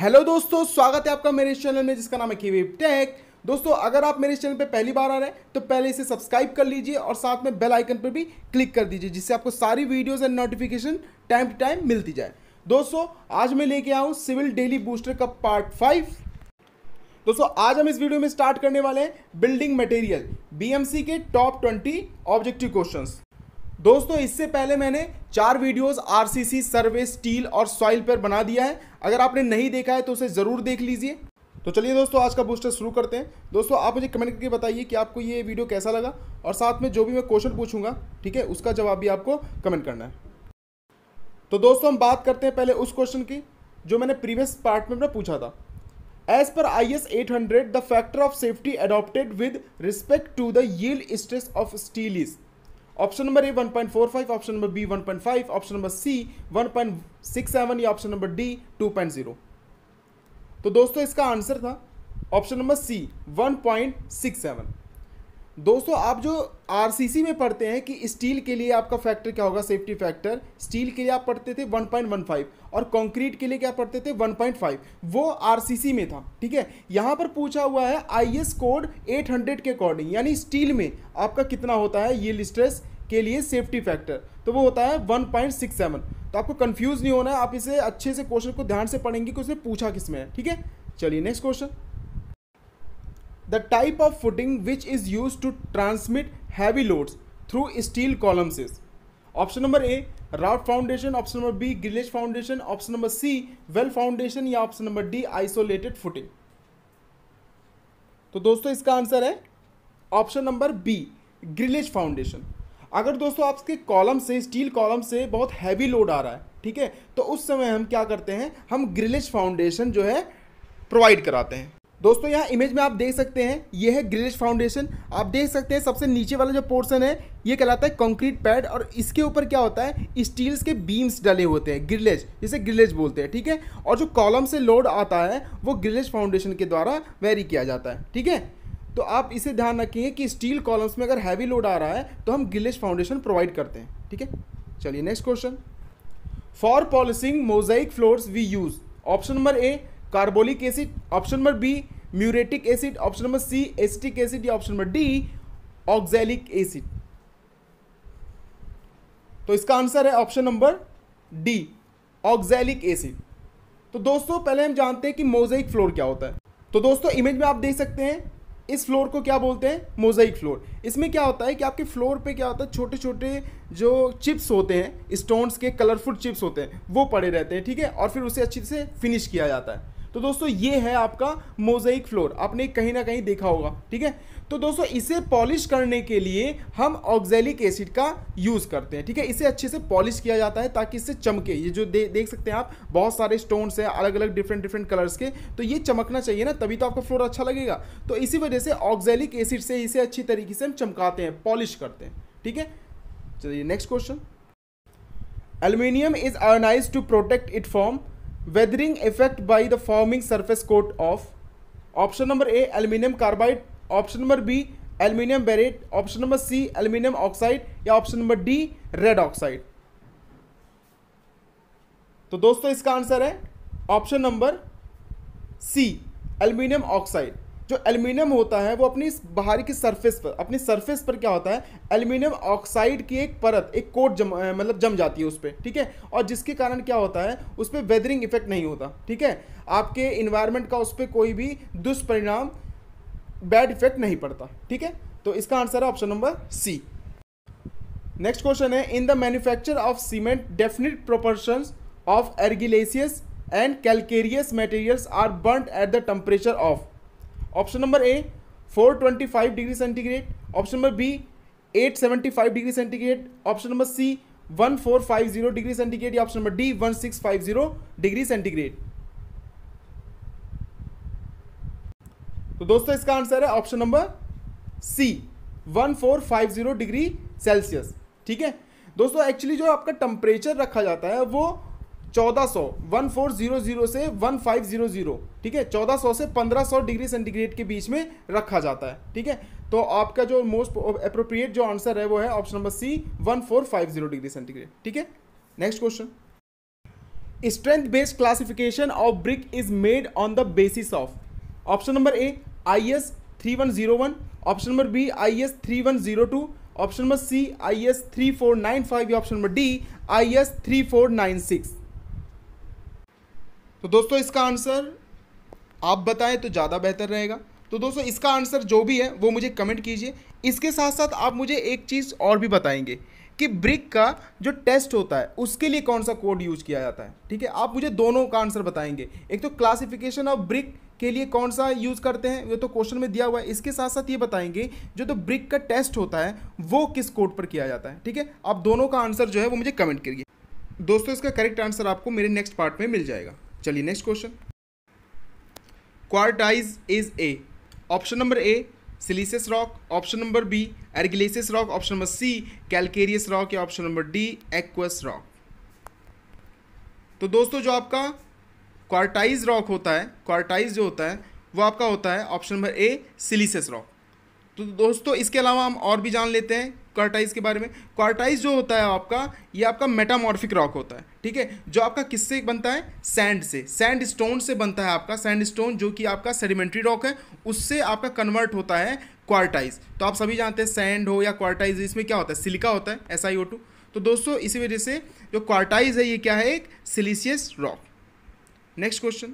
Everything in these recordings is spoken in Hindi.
हेलो दोस्तों स्वागत है आपका मेरे इस चैनल में जिसका नाम है कीवी टेक दोस्तों अगर आप मेरे चैनल पे पहली बार आ रहे हैं तो पहले इसे सब्सक्राइब कर लीजिए और साथ में बेल आइकन पर भी क्लिक कर दीजिए जिससे आपको सारी videos and notification time to time मिलती जाए दोस्तों आज मैं लेके आऊँ सिविल डेली बूस्टर का पार्ट फाइव दोस्तों आज हम इस वीडियो में स्टार्ट करने वाले हैं बिल्डिंग मटेरियल बी के टॉप ट्वेंटी ऑब्जेक्टिव क्वेश्चन दोस्तों इससे पहले मैंने चार वीडियोस आरसीसी सर्वे स्टील और सॉइल पर बना दिया है अगर आपने नहीं देखा है तो उसे ज़रूर देख लीजिए तो चलिए दोस्तों आज का बूस्टर शुरू करते हैं दोस्तों आप मुझे कमेंट करके बताइए कि आपको ये वीडियो कैसा लगा और साथ में जो भी मैं क्वेश्चन पूछूंगा ठीक है उसका जवाब भी आपको कमेंट करना है तो दोस्तों हम बात करते हैं पहले उस क्वेश्चन की जो मैंने प्रीवियस पार्ट में पूछा था as per I S eight hundred the factor of safety adopted with respect to the stress of steel is option number A 1.45 option number B 1.5 option number C 1.67 या ऑप्शन नंबर डी 2.0 तो दोस्तों इसका आंसर था ऑप्शन नंबर सी 1.67 दोस्तों आप जो आरसीसी में पढ़ते हैं कि स्टील के लिए आपका फैक्टर क्या होगा सेफ्टी फैक्टर स्टील के लिए आप पढ़ते थे 1.15 और कंक्रीट के लिए क्या पढ़ते थे 1.5 वो आरसीसी में था ठीक है यहाँ पर पूछा हुआ है आईएस कोड 800 के अकॉर्डिंग यानी स्टील में आपका कितना होता है ये स्ट्रेस के लिए सेफ्टी फैक्टर तो वो होता है वन पॉइंट सिक्स सेवन तो आपको कंफ्यूज नहीं होना है आप इसे अच्छे से क्वेश्चन को ध्यान से पढ़ेंगे कि उसने पूछा किसमें है ठीक है चलिए next question the type of footing which is use to transmit heavy loads through steel columns option number A raft foundation option number B grillage foundation option number C well foundation या option number D isolated footing तो दोस्तों इसका आंसर है option number B grillage foundation अगर दोस्तों आपके कॉलम से स्टील कॉलम से बहुत हैवी लोड आ रहा है ठीक है तो उस समय हम क्या करते हैं हम ग्रिलिश फाउंडेशन जो है प्रोवाइड कराते हैं दोस्तों यहाँ इमेज में आप देख सकते हैं ये है ग्रिलिश फाउंडेशन आप देख सकते हैं सबसे नीचे वाला जो पोर्शन है ये कहलाता है कंक्रीट पैड और इसके ऊपर क्या होता है स्टील्स के बीम्स डले होते हैं ग्रिलेज जिसे ग्रिलेज बोलते हैं ठीक है और जो कॉलम से लोड आता है वो ग्रिलेज फाउंडेशन के द्वारा वेरी किया जाता है ठीक है तो आप इसे ध्यान रखिए कि स्टील कॉलम्स में अगर हैवी लोड आ रहा है तो हम गिलेज फाउंडेशन प्रोवाइड करते हैं ठीक है चलिए next question for polishing mosaic floors we use option number A carbolic acid option number B muriatic acid option number C acetic acid या option number D oxalic acid तो इसका आंसर है option number D oxalic acid तो दोस्तों पहले हम जानते हैं कि मोजाइक फ्लोर क्या होता है तो दोस्तों इमेज में आप देख सकते हैं इस फ्लोर को क्या बोलते हैं मोजाइक फ्लोर इसमें क्या होता है कि आपके फ्लोर पे क्या होता है छोटे छोटे जो चिप्स होते हैं स्टोन्स के कलरफुल चिप्स होते हैं वो पड़े रहते हैं ठीक है और फिर उसे अच्छे से फिनिश किया जाता है तो दोस्तों ये है आपका मोजाइक फ्लोर आपने कहीं ना कहीं देखा होगा ठीक है तो दोस्तों इसे पॉलिश करने के लिए हम ऑक्जेलिक एसिड का यूज़ करते हैं ठीक है इसे अच्छे से पॉलिश किया जाता है ताकि इससे चमके ये जो दे, देख सकते हैं आप बहुत सारे स्टोन्स हैं अलग अलग डिफरेंट डिफरेंट कलर्स के तो ये चमकना चाहिए ना तभी तो आपका फ्लोर अच्छा लगेगा तो इसी वजह से ऑक्जेलिक एसिड से इसे अच्छी तरीके से हम चमकाते हैं पॉलिश करते हैं ठीक है चलिए next question aluminium is ionised to protect it from weathering effect by the forming surface coat of option number A aluminium carbide option number B aluminium borate option number C aluminium oxide या option number D red oxide तो दोस्तों इसका आंसर है option number C aluminium oxide जो एल्यूमिनियम होता है वो अपनी बाहर की सरफेस पर अपनी सरफेस पर क्या होता है एल्यूमिनियम ऑक्साइड की एक परत एक कोट जम मतलब जम जाती है उस पर ठीक है और जिसके कारण क्या होता है उस पर वेदरिंग इफेक्ट नहीं होता ठीक है आपके इन्वायरमेंट का उस पर कोई भी दुष्परिणाम बैड इफेक्ट नहीं पड़ता ठीक है तो इसका आंसर है option number C next question है in the manufacture of cement definite proportion of argillaceous and calcareous materials are burn at the temperature of option number A 425 degree centigrade option number B 875 degree centigrade option number C 1450 degree centigrade या option number D 1650 degree centigrade तो दोस्तों इसका आंसर है option number C one four five zero degree Celsius ठीक है दोस्तों एक्चुअली जो आपका टम्परेचर रखा जाता है वो चौदह सौ वन फोर जीरो जीरो से वन फाइव जीरो जीरो ठीक है चौदह सौ से पंद्रह सौ डिग्री सेंटीग्रेड के बीच में रखा जाता है ठीक है तो आपका जो मोस्ट अप्रोप्रिएट जो आंसर है वो है option number C one four five zero degree centigrade ठीक है next question strength based classification of brick is made on the basis of option number A I S three one zero one option number B I S three one zero two option number C I S three four nine five या option number D I S three four nine six तो दोस्तों इसका आंसर आप बताएं तो ज़्यादा बेहतर रहेगा तो दोस्तों इसका आंसर जो भी है वो मुझे कमेंट कीजिए इसके साथ साथ आप मुझे एक चीज़ और भी बताएंगे कि ब्रिक का जो टेस्ट होता है उसके लिए कौन सा कोड यूज़ किया जाता है ठीक है आप मुझे दोनों का आंसर बताएंगे एक तो क्लासिफिकेशन ऑफ ब्रिक के लिए कौन सा यूज़ करते हैं ये तो क्वेश्चन में दिया हुआ है इसके साथ साथ ये बताएंगे जो तो ब्रिक का टेस्ट होता है वो किस कोड पर किया जाता है ठीक है आप दोनों का आंसर जो है वो मुझे कमेंट करिए दोस्तों इसका करेक्ट आंसर आपको मेरे नेक्स्ट पार्ट में मिल जाएगा चलिए next question quartzite is a option number A siliceous rock option number B argillaceous rock option number C calcareous rock या option number D aqueous rock तो दोस्तों जो आपका क्वार्टाइज रॉक होता है क्वार्टाइज जो होता है वो आपका होता है option number A siliceous rock तो दोस्तों इसके अलावा हम और भी जान लेते हैं क्वार्टाइज के बारे में क्वार्टाइज जो होता है आपका ये आपका मेटामॉर्फिक रॉक होता है ठीक है जो आपका किससे बनता है सैंड से सैंड स्टोन से बनता है आपका सैंड स्टोन जो कि आपका सेडिमेंट्री रॉक है उससे आपका कन्वर्ट होता है क्वार्टाइज तो आप सभी जानते हैं सैंड हो या क्वार्टाइज इसमें क्या होता है सिलिका होता है एस आई ओ टू तो दोस्तों इसी वजह से जो क्वार्टाइज है ये क्या है एक siliceous rock next question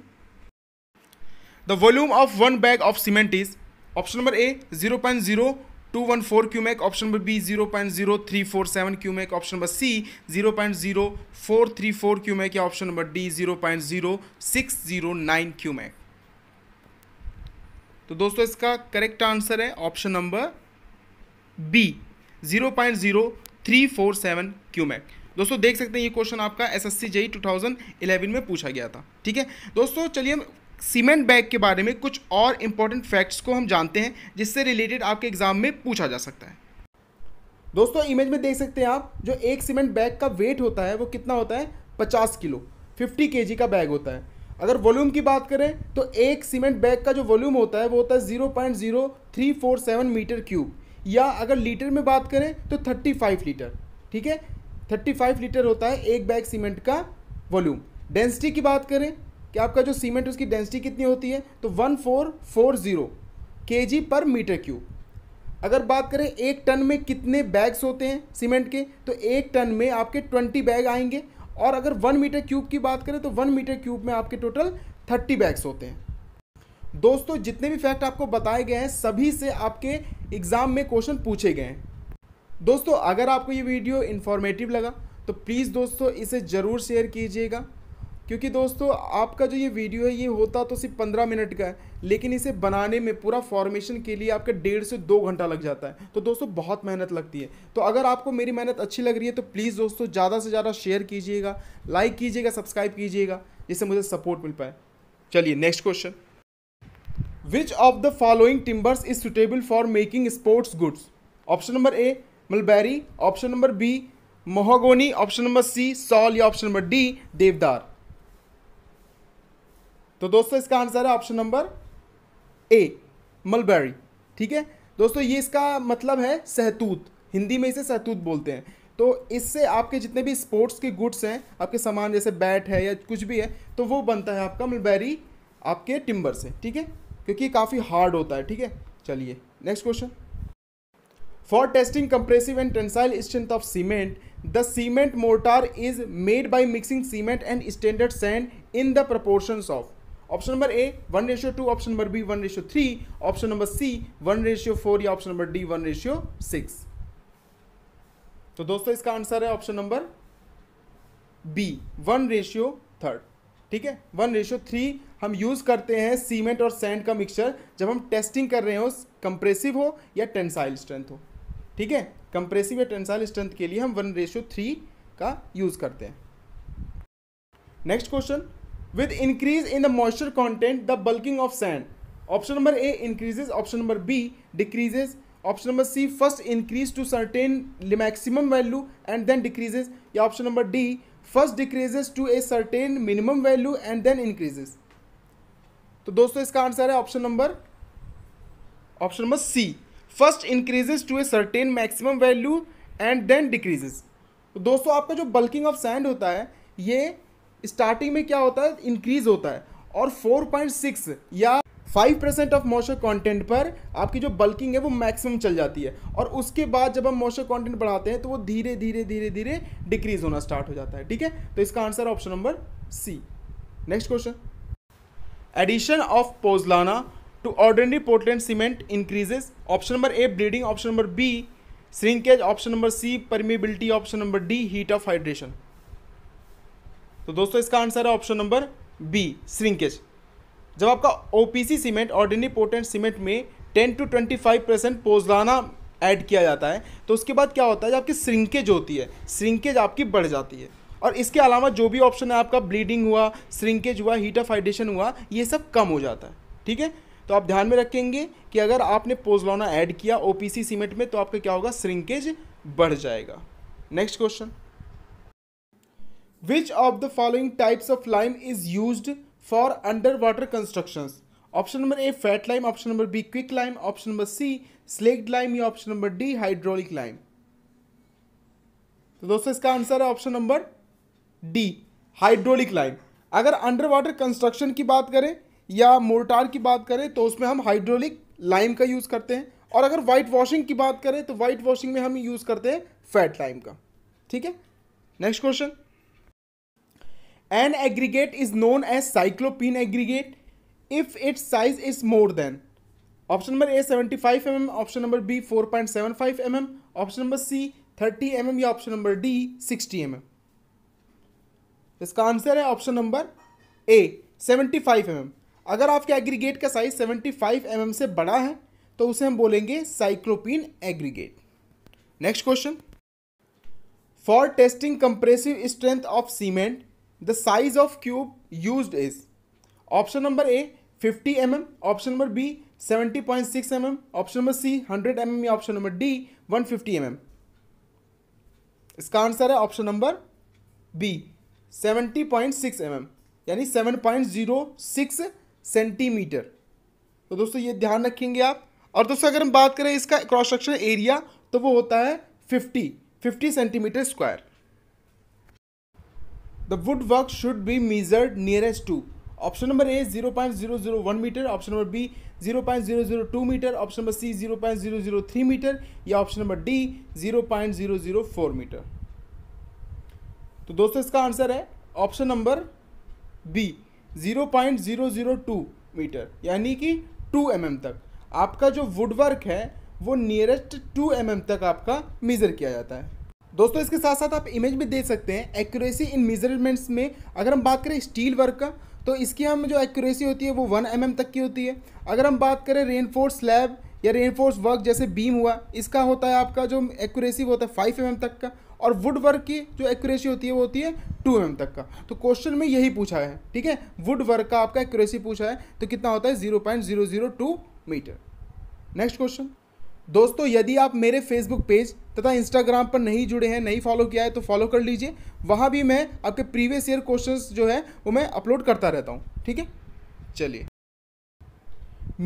the volume of one bag of cement is option number A zero point zero two one four cumec option number B zero point zero three four seven cumec option number C zero point zero four three four cumec या option number D zero point zero six zero nine mac तो दोस्तों इसका करेक्ट आंसर है option number B zero point zero three four seven cumec दोस्तों देख सकते हैं ये क्वेश्चन आपका एस एस सी में पूछा गया था ठीक है दोस्तों चलिए हम सीमेंट बैग के बारे में कुछ और इम्पोर्टेंट फैक्ट्स को हम जानते हैं जिससे रिलेटेड आपके एग्जाम में पूछा जा सकता है दोस्तों इमेज में देख सकते हैं आप जो एक सीमेंट बैग का वेट होता है वो कितना होता है पचास किलो फिफ्टी के का बैग होता है अगर वॉल्यूम की बात करें तो एक सीमेंट बैग का जो वॉल्यूम होता है वो होता है zero point zero three four seven metre cube या अगर लीटर में बात करें तो थर्टी फाइव लीटर ठीक है 35 लीटर होता है एक बैग सीमेंट का वॉल्यूम डेंसिटी की बात करें कि आपका जो सीमेंट उसकी डेंसिटी कितनी होती है तो वन फोर फोर ज़ीरो के जी पर मीटर क्यूब अगर बात करें एक टन में कितने बैग्स होते हैं सीमेंट के तो एक टन में आपके ट्वेंटी बैग आएंगे और अगर वन मीटर क्यूब की बात करें तो वन मीटर क्यूब में आपके टोटल थर्टी बैग्स होते हैं दोस्तों जितने भी फैक्ट आपको बताए गए हैं सभी से आपके एग्ज़ाम में क्वेश्चन पूछे गए हैं दोस्तों अगर आपको ये वीडियो इन्फॉर्मेटिव लगा तो प्लीज़ दोस्तों इसे ज़रूर शेयर कीजिएगा क्योंकि दोस्तों आपका जो ये वीडियो है ये होता तो सिर्फ पंद्रह मिनट का है लेकिन इसे बनाने में पूरा फॉर्मेशन के लिए आपका डेढ़ से दो घंटा लग जाता है तो दोस्तों बहुत मेहनत लगती है तो अगर आपको मेरी मेहनत अच्छी लग रही है तो प्लीज़ दोस्तों ज़्यादा से ज़्यादा शेयर कीजिएगा लाइक कीजिएगा सब्सक्राइब कीजिएगा जिससे मुझे सपोर्ट मिल पाए चलिए next question which of the following timbers is suitable for making sports goods option number A mulberry option number B mahogany option number C sal या ऑप्शन नंबर डी देवदार तो दोस्तों इसका आंसर है ऑप्शन नंबर ए मलबेरी ठीक है दोस्तों ये इसका मतलब है सहतूत हिंदी में इसे सहतूत बोलते हैं तो इससे आपके जितने भी स्पोर्ट्स के गुड्स हैं आपके सामान जैसे बैट है या कुछ भी है तो वो बनता है आपका मलबेरी आपके टिम्बर से ठीक है क्योंकि काफ़ी हार्ड होता है ठीक है चलिए next question for testing compressive and tensile strength of cement the cement mortar is made by mixing cement and standard sand in the proportion of option number A one ratio two option number B one ratio three option number C one ratio four या option number D one ratio six तो दोस्तों इसका आंसर है option number B one ratio third ठीक है वन रेशियो थ्री हम यूज़ करते हैं सीमेंट और सैंड का मिक्सचर जब हम टेस्टिंग कर रहे हो कंप्रेसिव हो या टेंसाइल स्ट्रेंथ हो ठीक है कंप्रेसिव या टेंसाइल स्ट्रेंथ के लिए हम वन रेशियो थ्री का यूज़ करते हैं next question with increase in the moisture content the bulking of sand option number A increases option number B decreases option number C first increase to certain maximum value and then decreases या option number D first decreases to a certain minimum value and then increases तो दोस्तों इसका आंसर है option number option number C first increases to a certain maximum value and then decreases दोस्तों आपका जो बल्किंग ऑफ सैंड होता है ये स्टार्टिंग में क्या होता है इंक्रीज होता है और 4.6 या 5 परसेंट ऑफ मॉइस्चर कंटेंट पर आपकी जो बल्किंग है वो मैक्सिमम चल जाती है और उसके बाद जब हम मॉइस्चर कंटेंट बढ़ाते हैं तो वो धीरे धीरे धीरे धीरे डिक्रीज होना स्टार्ट हो जाता है ठीक है तो इसका answer option number C next question addition of pozzolana to ordinary Portland cement increases option number A bleeding option number B shrinkage option number C permeability option number D heat of hydration तो दोस्तों इसका आंसर है ऑप्शन नंबर बी श्रिंकेज जब आपका OPC cement ordinary Portland cement में 10 टू 25 परसेंट पोजलाना ऐड किया जाता है तो उसके बाद क्या होता है जब आपकी श्रिंकेज होती है श्रिंकेज आपकी बढ़ जाती है और इसके अलावा जो भी ऑप्शन है आपका ब्लीडिंग हुआ श्रिंकेज हुआ हीट ऑफ हाइड्रेशन हुआ ये सब कम हो जाता है ठीक है तो आप ध्यान में रखेंगे कि अगर आपने पोजलोना ऐड किया ओपीसी सीमेंट में तो आपका क्या होगा श्रिंकेज बढ़ जाएगा next question which of the following types of lime is use for under water construction option number A fat lime option number B quick lime option number C slaked lime या option number D hydraulic lime तो दोस्तों इसका आंसर है option number D hydraulic lime अगर अंडर वाटर कंस्ट्रक्शन की बात करें या मोर्टार की बात करें तो उसमें हम हाइड्रोलिक लाइम का यूज़ करते हैं और अगर वाइट वॉशिंग की बात करें तो वाइट वॉशिंग में हम यूज़ करते हैं फैट लाइम का ठीक है next question an aggregate is known as cyclopean aggregate if its size is more than option number A seventy five M M option number B four point seven five M M option number C thirty M M या option number D sixty M M इसका आंसर है option number A seventy five M M अगर आपके एग्रीगेट का साइज 75 एम mm से बड़ा है तो उसे हम बोलेंगे cyclopean aggregate next question for testing compressive strength of cement the size of cube use is option number A 50 M mm, option number B 70.6 M mm, option number C 100 M mm, या option number D 150 M mm. इसका आंसर है option number B 70.6 M mm, यानी 7.06 सेंटीमीटर तो दोस्तों ये ध्यान रखेंगे आप और दोस्तों अगर हम बात करें इसका क्रॉस सेक्शन एरिया तो वो होता है fifty fifty centimetre square the wood work should be measured nearest to option number A zero point zero zero one metre option number B zero point zero zero two metre option number C zero point zero zero three metre या option number D zero point zero zero four metre तो दोस्तों इसका आंसर है ऑप्शन नंबर बी 0.002 मीटर यानी कि 2 एम mm तक आपका जो वुडवर्क है वो नियरेस्ट 2 एम mm तक आपका मेज़र किया जाता है दोस्तों इसके साथ साथ आप इमेज भी देख सकते हैं एक्यूरेसी इन मेजरमेंट्स में अगर हम बात करें स्टील वर्क का तो इसकी हम जो एक्यूरेसी होती है वो वन एम mm तक की होती है अगर हम बात करें रेनफोर्स स्लैब या रेनफोर्स वर्क जैसे बीम हुआ इसका होता है आपका जो एक्यूरेसी वो होता है फाइव एम mm तक का और वुड वर्क की जो एक्यूरेसी होती है वो होती है टू एम तक का तो क्वेश्चन में यही पूछा है ठीक है वुड वर्क का आपका एक्यूरेसी पूछा है तो कितना होता है zero point zero zero two metre next question दोस्तों यदि आप मेरे फेसबुक पेज तथा इंस्टाग्राम पर नहीं जुड़े हैं नहीं फॉलो किया है तो फॉलो कर लीजिए वहाँ भी मैं आपके प्रीवियस ईयर क्वेश्चन जो है वो मैं अपलोड करता रहता हूँ ठीक है चलिए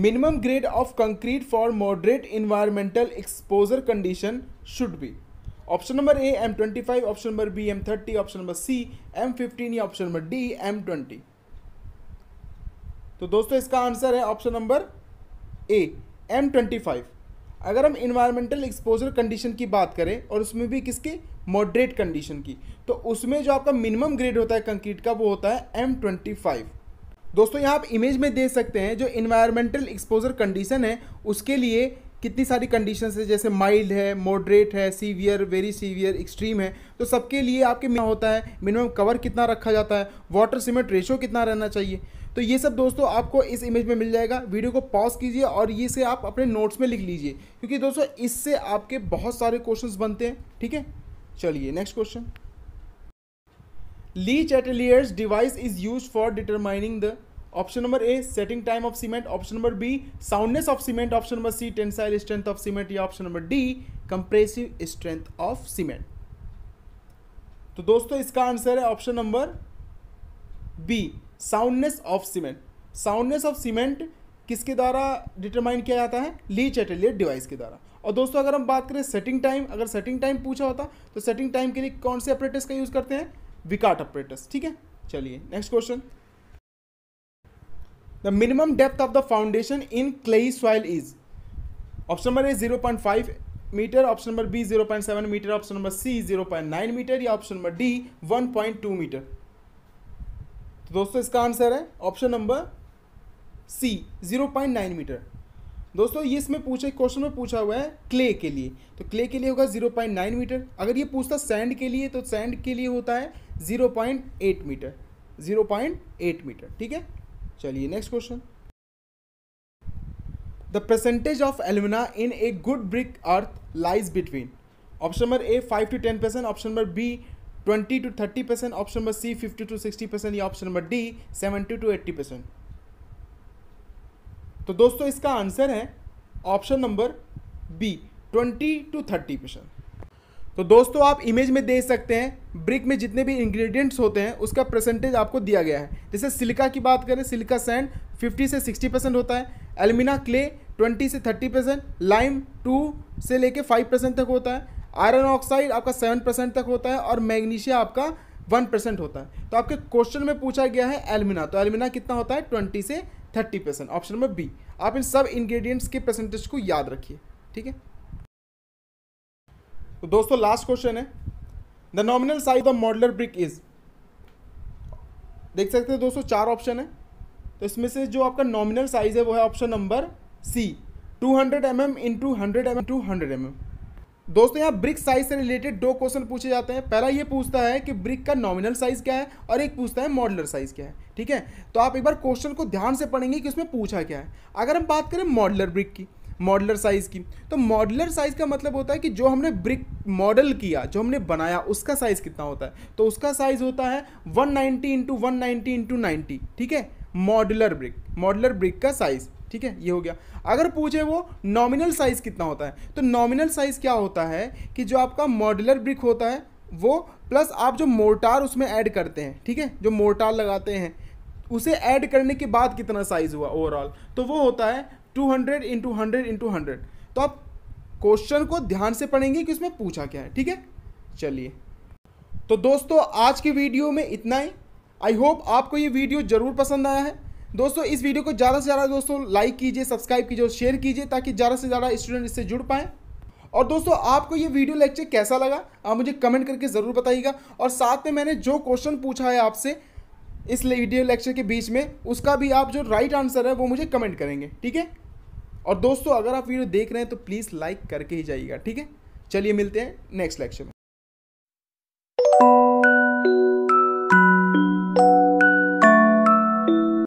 minimum grade of concrete for moderate environmental exposure condition should be option number A M twenty five option number B M thirty option number C M fifteen या option number D M twenty तो दोस्तों इसका आंसर है option number A M twenty five अगर हम इन्वायरमेंटल एक्सपोजर कंडीशन की बात करें और उसमें भी किसकी मॉडरेट कंडीशन की तो उसमें जो आपका मिनिमम ग्रेड होता है कंक्रीट का वो होता है एम ट्वेंटी फाइव दोस्तों यहाँ आप इमेज में देख सकते हैं जो इन्वायरमेंटल एक्सपोजर कंडीशन है उसके लिए कितनी सारी कंडीशन है जैसे माइल्ड है मॉडरेट है सीवियर वेरी सीवियर एक्सट्रीम है तो सबके लिए आपके मिनिमम होता है मिनिमम कवर कितना रखा जाता है वाटर सीमेंट रेशो कितना रहना चाहिए तो ये सब दोस्तों आपको इस इमेज में मिल जाएगा वीडियो को पॉज कीजिए और ये से आप अपने नोट्स में लिख लीजिए क्योंकि दोस्तों इससे आपके बहुत सारे क्वेश्चंस बनते हैं ठीक है चलिए next question Le Chatelier's device is use for determining the option number A setting time of cement option number B soundness of cement option number C tensile strength of cement या option number D compressive strength of cement तो दोस्तों इसका आंसर है option number B soundness of cement soundness of cement किसके द्वारा डिटरमाइन किया जाता है लीच एटेलियट डिवाइस के द्वारा और दोस्तों अगर हम बात करें सेटिंग टाइम अगर सेटिंग टाइम पूछा होता तो सेटिंग टाइम के लिए कौन से अपरेटस का यूज़ करते हैं विकाट अपरेटस ठीक है चलिए next question the minimum depth of the foundation in clay soil is option number A zero point five metre option number B zero point seven metre option number C zero point nine metre या option number D one point two metre तो दोस्तों इसका आंसर है option number C zero point nine metre दोस्तों ये इसमें पूछे क्वेश्चन में पूछा हुआ है क्ले के लिए तो क्ले के लिए होगा जीरो पॉइंट नाइन मीटर अगर ये पूछता सैंड के लिए तो सैंड के लिए होता है zero point eight metre zero point eight metre ठीक है चलिए next question the percentage of alumina in a good brick earth lies between option number A five to ten percent option number B twenty to thirty percent option number C fifty to sixty percent या option number D seventy to eighty percent तो दोस्तों इसका आंसर है option number B twenty to thirty percent तो दोस्तों आप इमेज में देख सकते हैं ब्रिक में जितने भी इंग्रेडिएंट्स होते हैं उसका परसेंटेज आपको दिया गया है जैसे सिलिका की बात करें सिलिका सैंड 50 से 60 परसेंट होता है एलमिना क्ले 20 से 30 परसेंट लाइम 2 से लेके 5 परसेंट तक होता है आयरन ऑक्साइड आपका 7 परसेंट तक होता है और मैग्नीशिया आपका वन परसेंट होता है तो आपके क्वेश्चन में पूछा गया है एलमिना तो एलमिना कितना होता है ट्वेंटी से thirty percent option number B आप इन सब इन्ग्रीडियंट्स के परसेंटेज को याद रखिए ठीक है तो दोस्तों लास्ट क्वेश्चन है the nominal size of modular brick is देख सकते हैं दोस्तों चार ऑप्शन है तो इसमें से जो आपका नॉमिनल साइज है वो है option number C 200 hundred M M into hundred M two hundred M दोस्तों यहाँ ब्रिक साइज से रिलेटेड दो क्वेश्चन पूछे जाते हैं पहला ये पूछता है कि ब्रिक का नॉमिनल साइज क्या है और एक पूछता है मॉडलर साइज क्या है ठीक है तो आप एक बार क्वेश्चन को ध्यान से पढ़ेंगे कि उसमें पूछा क्या है अगर हम बात करें मॉडलर ब्रिक की मॉडलर साइज़ की तो मॉडलर साइज़ का मतलब होता है कि जो हमने ब्रिक मॉडल किया जो हमने बनाया उसका साइज़ कितना होता है तो उसका साइज़ होता है one ninety into one ninety into ninety ठीक है मॉडलर ब्रिक मॉडलर ब्रिक का साइज़ ठीक है ये हो गया अगर पूछे वो नॉमिनल साइज़ कितना होता है तो नॉमिनल साइज़ क्या होता है कि जो आपका मॉडलर ब्रिक होता है वो प्लस आप जो मोर्टार उसमें ऐड करते हैं ठीक है जो मोर्टार लगाते हैं उसे ऐड करने के बाद कितना साइज़ हुआ ओवरऑल तो वो होता है two hundred into hundred into hundred तो आप क्वेश्चन को ध्यान से पढ़ेंगे कि उसमें पूछा क्या है ठीक है चलिए तो दोस्तों आज के वीडियो में इतना ही आई होप आपको ये वीडियो ज़रूर पसंद आया है दोस्तों इस वीडियो को ज़्यादा से ज़्यादा दोस्तों लाइक कीजिए सब्सक्राइब कीजिए और शेयर कीजिए ताकि ज़्यादा से ज़्यादा स्टूडेंट इससे जुड़ पाएँ और दोस्तों आपको ये वीडियो लेक्चर कैसा लगा आप मुझे कमेंट करके ज़रूर बताइएगा और साथ में मैंने जो क्वेश्चन पूछा है आपसे इस वीडियो लेक्चर के बीच में उसका भी आप जो राइट आंसर है वो मुझे कमेंट करेंगे ठीक है और दोस्तों अगर आप वीडियो देख रहे हैं तो प्लीज़ लाइक करके ही जाइएगा ठीक है चलिए मिलते हैं नेक्स्ट लेक्चर में